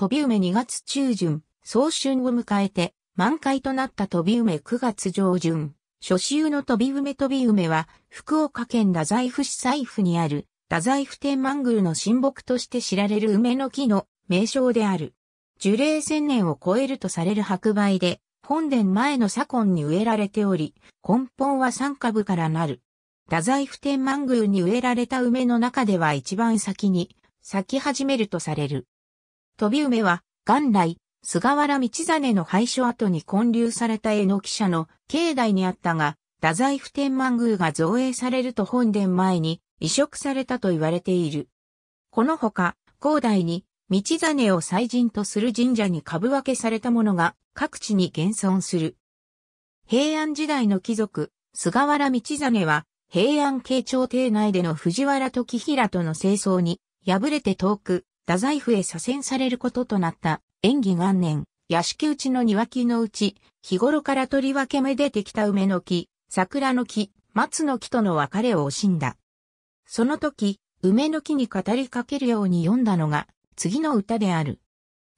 飛び梅2月中旬、早春を迎えて、満開となった飛び梅9月上旬。初秋の飛び梅飛び梅は、福岡県太宰府市財布にある、太宰府天満宮の神木として知られる梅の木の名称である。樹齢千年を超えるとされる白梅で、本殿前の左近に植えられており、根本は三株からなる。太宰府天満宮に植えられた梅の中では一番先に咲き始めるとされる。飛び梅は、元来、菅原道真の廃所後に建立された絵の記者の境内にあったが、太宰府天満宮が造営されると本殿前に移植されたと言われている。このほか、広大に、道真を祭神とする神社に株分けされたものが各地に現存する。平安時代の貴族、菅原道真は、平安慶長廷内での藤原時平との清掃に、敗れて遠く、太宰府へ左遷されることとなった、演技元年、屋敷内の庭木のうち、日頃からとりわけめでてきた梅の木、桜の木、松の木との別れを惜しんだ。その時、梅の木に語りかけるように読んだのが、次の歌である。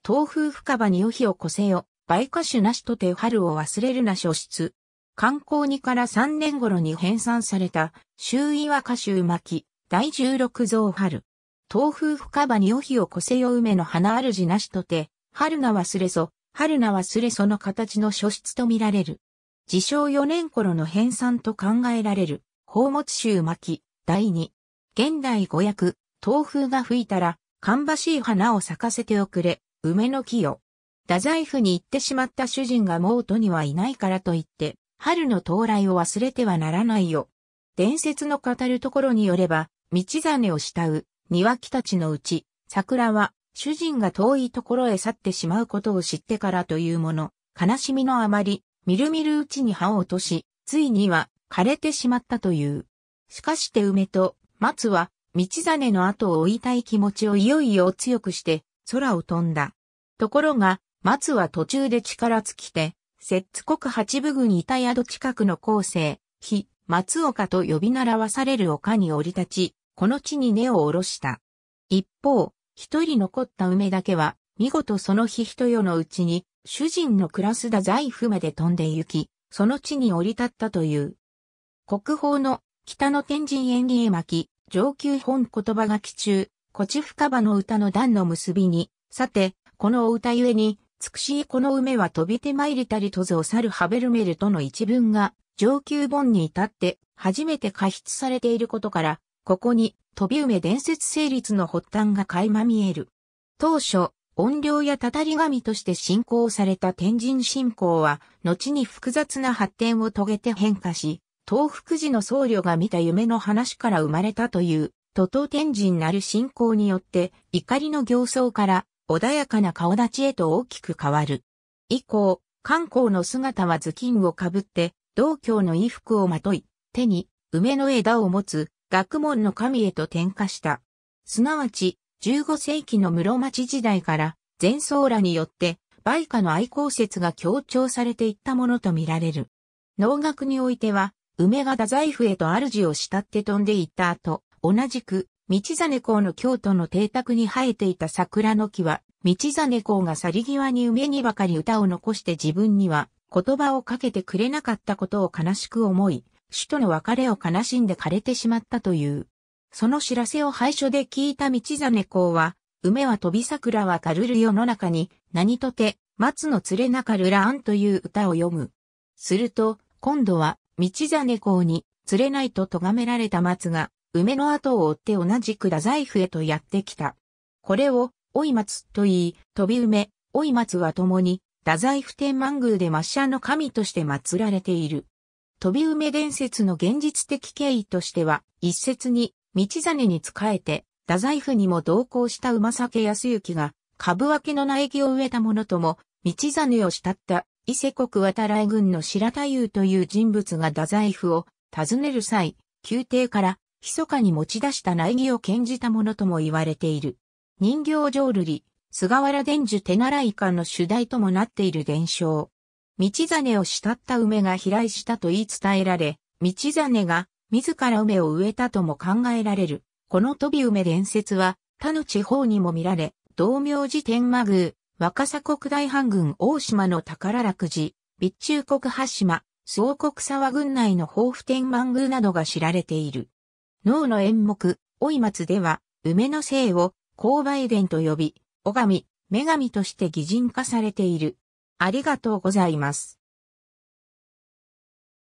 東風深場に夜日を越せよ、梅花酒なしとて春を忘れるな書室。観光2から3年頃に編纂された、周囲は歌集巻、第16蔵春。東風深場におひをこせよ梅の花あるじなしとて、春な忘れそ、春な忘れその形の書室と見られる。自称4年頃の編纂と考えられる、宝物集巻、第2。現代語訳、東風が吹いたら、芳しい花を咲かせておくれ、梅の木よ。太宰府に行ってしまった主人がもうにはいないからと言って、春の到来を忘れてはならないよ。伝説の語るところによれば、道真を慕う、庭木たちのうち、桜は主人が遠いところへ去ってしまうことを知ってからというもの、悲しみのあまり、みるみるうちに葉を落とし、ついには枯れてしまったという。しかして梅と松は、道真の後を追いたい気持ちをいよいよ強くして、空を飛んだ。ところが、松は途中で力尽きて、摂津国八部郡板宿近くの後世、非松岡と呼び習わされる丘に降り立ち、この地に根を下ろした。一方、一人残った梅だけは、見事その日一夜のうちに、主人の暮らす太宰府まで飛んで行き、その地に降り立ったという。国宝の北の天神縁起絵巻、上級本言葉書き中、こち深場の歌の段の結びに、さて、このお歌ゆえに、つくしいこの梅は飛びて参りたりとぞを去るハベルメルとの一文が、上級本に至って、初めて過筆されていることから、ここに、飛び梅伝説成立の発端が垣間見える。当初、音量やたたり神として信仰された天神信仰は、後に複雑な発展を遂げて変化し、東福寺の僧侶が見た夢の話から生まれたという、徒党天神なる信仰によって、怒りの行走から穏やかな顔立ちへと大きく変わる。以降、観光の姿は頭巾をかぶって、道教の衣服をまとい、手に梅の枝を持つ、学問の神へと転化した。すなわち、15世紀の室町時代から、前奏らによって、梅花の愛好説が強調されていったものとみられる。農学においては、梅が太宰府へと主を慕って飛んでいった後、同じく、道真公の京都の邸宅に生えていた桜の木は、道真公が去り際に梅にばかり歌を残して自分には言葉をかけてくれなかったことを悲しく思い、主との別れを悲しんで枯れてしまったという。その知らせを廃所で聞いた道真公は、梅は飛び桜はかるる世の中に、何とて、松の連れなかるらんという歌を読む。すると、今度は、道真公に、連れないと咎められた松が、梅の後を追って同じく太宰府へとやってきた。これを、おい松と言い、飛び梅、おい松は共に、太宰府天満宮で抹茶の神として祀られている。飛び梅伝説の現実的経緯としては、一説に、道真に仕えて、太宰府にも同行した馬酒康行が、株分けの苗木を植えたものとも、道真を慕った伊勢国渡来軍の白太夫という人物が太宰府を訪ねる際、宮廷から密かに持ち出した苗木を献じたものとも言われている。人形浄瑠璃、菅原伝授手習い館の主題ともなっている伝承。道真を慕った梅が飛来したと言い伝えられ、道真が自ら梅を植えたとも考えられる。この飛び梅伝説は他の地方にも見られ、道明寺天満宮、若狭国大半軍大島の宝楽寺、備中国八島、総国沢軍内の豊富天満宮などが知られている。脳の演目、追松では、梅の姓を、勾配伝と呼び、拝み、女神として擬人化されている。ありがとうございます。